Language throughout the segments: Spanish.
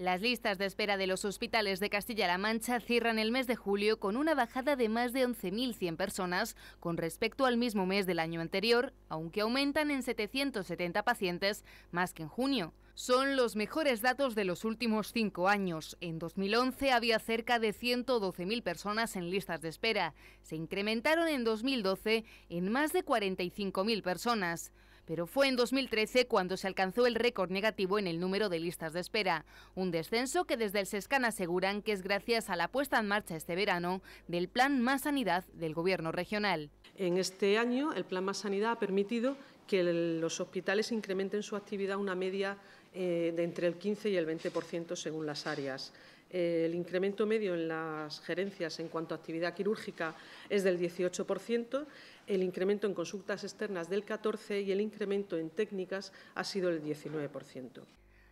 Las listas de espera de los hospitales de Castilla-La Mancha cierran el mes de julio con una bajada de más de 11.100 personas con respecto al mismo mes del año anterior, aunque aumentan en 770 pacientes más que en junio. Son los mejores datos de los últimos cinco años. En 2011 había cerca de 112.000 personas en listas de espera. Se incrementaron en 2012 en más de 45.000 personas pero fue en 2013 cuando se alcanzó el récord negativo en el número de listas de espera, un descenso que desde el SESCAN aseguran que es gracias a la puesta en marcha este verano del Plan Más Sanidad del Gobierno regional. En este año el Plan Más Sanidad ha permitido que los hospitales incrementen su actividad una media eh, de entre el 15 y el 20% según las áreas. Eh, el incremento medio en las gerencias en cuanto a actividad quirúrgica es del 18%, el incremento en consultas externas del 14% y el incremento en técnicas ha sido del 19%.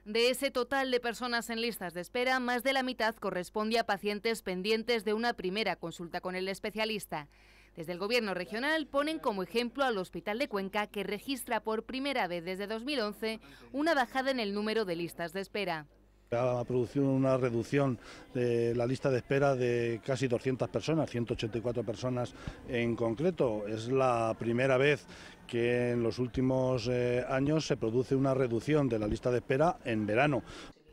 De ese total de personas en listas de espera, más de la mitad corresponde a pacientes pendientes de una primera consulta con el especialista. Desde el Gobierno regional ponen como ejemplo al Hospital de Cuenca, que registra por primera vez desde 2011 una bajada en el número de listas de espera. Ha producido una reducción de la lista de espera de casi 200 personas, 184 personas en concreto. Es la primera vez que en los últimos eh, años se produce una reducción de la lista de espera en verano.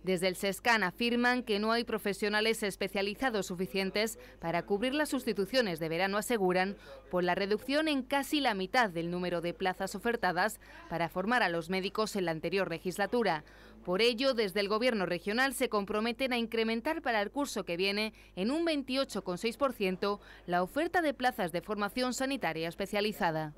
Desde el SESCAN afirman que no hay profesionales especializados suficientes para cubrir las sustituciones de verano, aseguran, por la reducción en casi la mitad del número de plazas ofertadas para formar a los médicos en la anterior legislatura. Por ello, desde el Gobierno regional se comprometen a incrementar para el curso que viene en un 28,6% la oferta de plazas de formación sanitaria especializada.